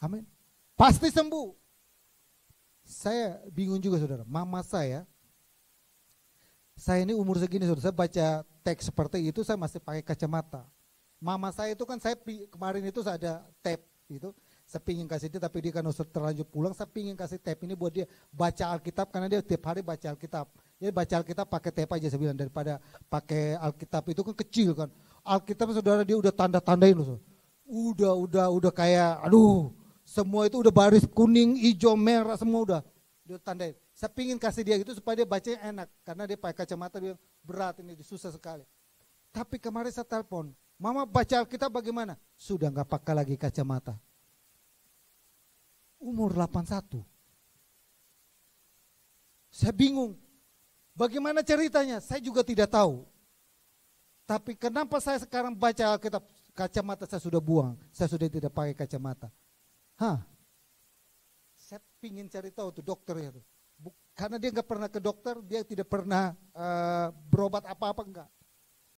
Amin. Pasti sembuh. Saya bingung juga saudara, mama saya, saya ini umur segini saudara, saya baca teks seperti itu saya masih pakai kacamata. Mama saya itu kan saya kemarin itu saya ada tape itu, saya pingin kasih dia tapi dia kan karena terlanjur pulang, saya pingin kasih tape ini buat dia baca Alkitab karena dia tiap hari baca Alkitab. Jadi baca Alkitab pakai tape aja saya bilang daripada pakai Alkitab itu kan kecil kan. Alkitab saudara dia udah tanda-tandain loh. Saudara. Udah udah udah kayak aduh semua itu udah baris kuning, hijau, merah, semua udah. Dia tandai. Saya pingin kasih dia gitu supaya dia bacanya enak. Karena dia pakai kacamata, dia berat ini, susah sekali. Tapi kemarin saya telepon, mama baca Alkitab bagaimana? Sudah nggak pakai lagi kacamata. Umur 81. Saya bingung. Bagaimana ceritanya? Saya juga tidak tahu. Tapi kenapa saya sekarang baca Alkitab? Kacamata saya sudah buang. Saya sudah tidak pakai kacamata. Hah? Saya pingin cari tahu tuh dokter ya tuh. Karena dia nggak pernah ke dokter, dia tidak pernah uh, berobat apa-apa enggak.